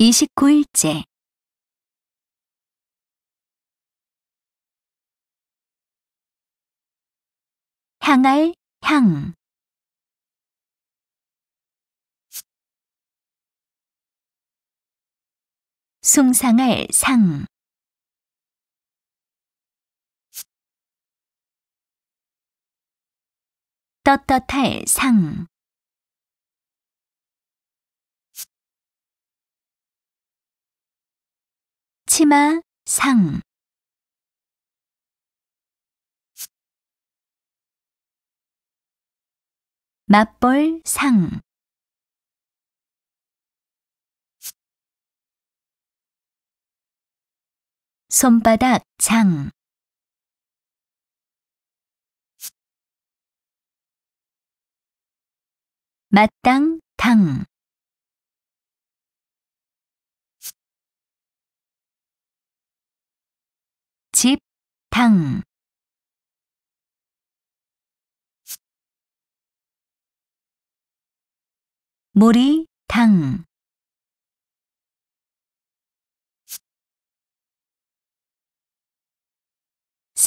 29일째 향할 향 숭상할 상 떳떳할 상 치마 상 맞벌 상 손바닥 장 마땅 당탕 모리탕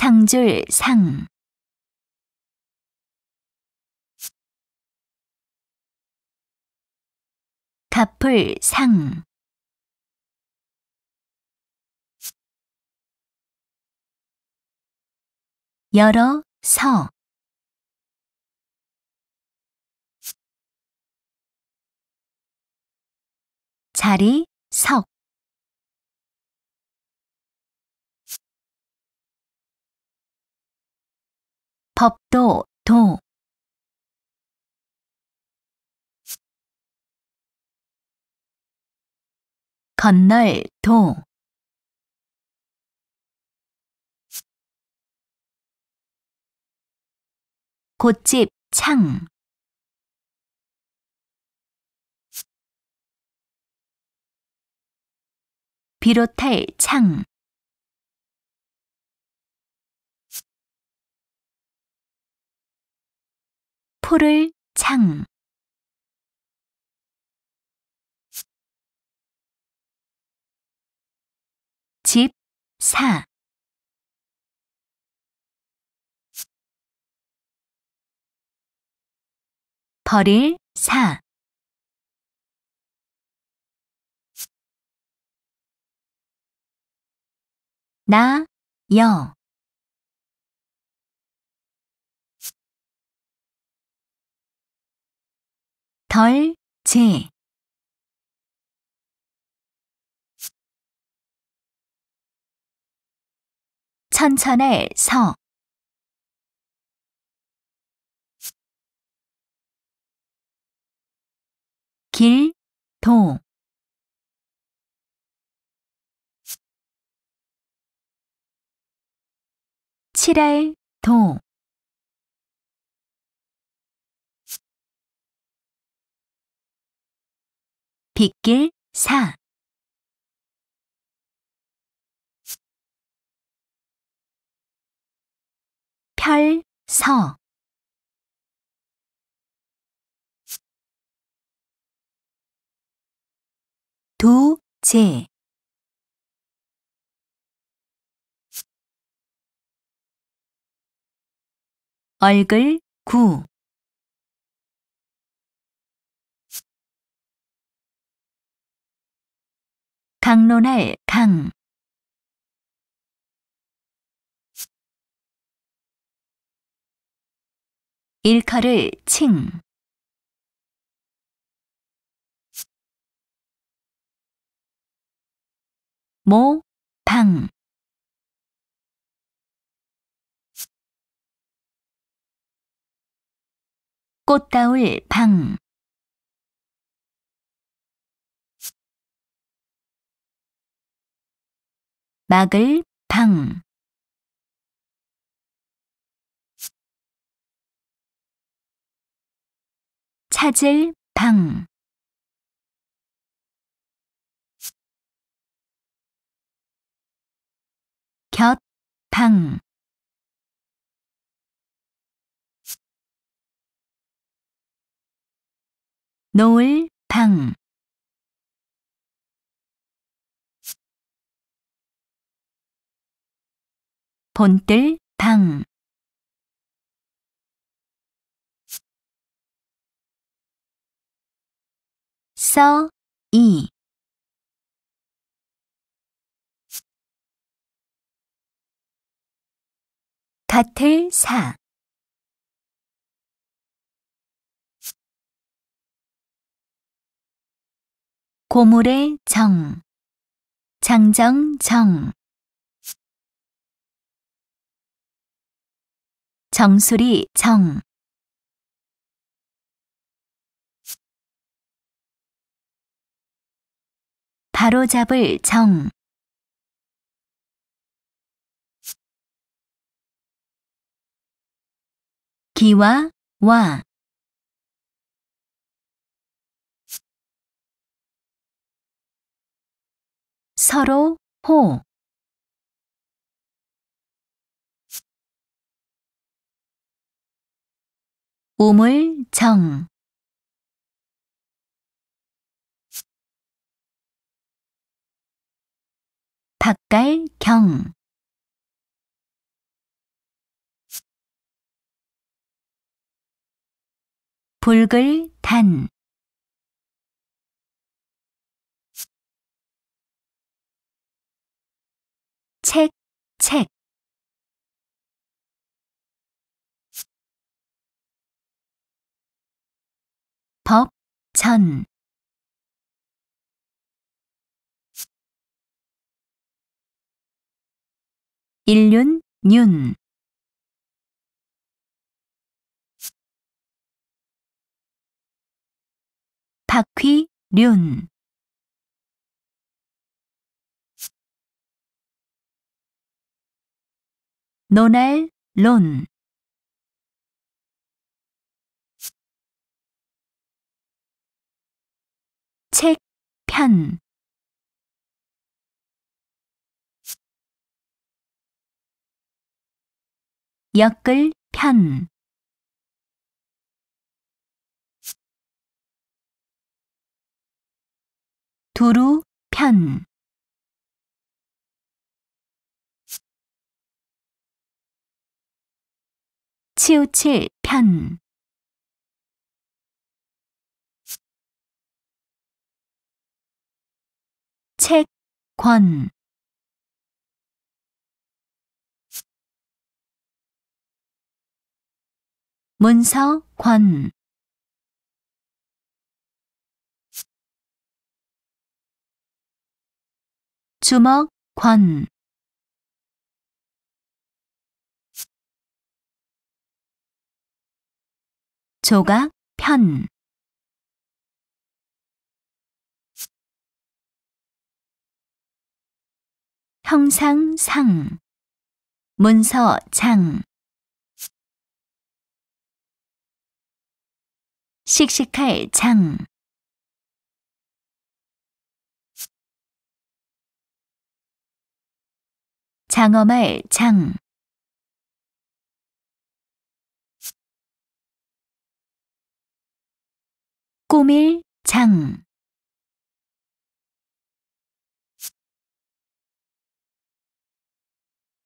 상줄 상 갚을 상 여러 서 자리 석 법도 도 건널 도 꽃집창 비롯할 창 포를 창 집, 사 버릴 사 나, 여 덜, 제천천히서 길, 도 칠할, 도 빗길, 사 펼, 서 도제 얼굴 구 강론할 강 일컬을 칭 모, 방. 꽃다울 방 막을 방 찾을 방탕 노을 방 본뜰 방 써, 이 같을 사 고물의 정 장정정 정수리 정 바로잡을 정 기와 와 서로 호 우물 정박깔경 골을단 책, 책 법, 전 일륜, 윤 바퀴 륜 노날 론 책, 편 역글, 편 두루 편 치우칠 편 책, 권 문서, 권 주먹, 권. 조각, 편. 형상, 상. 문서, 장. 씩씩할, 장. 장엄할 장꾸밀장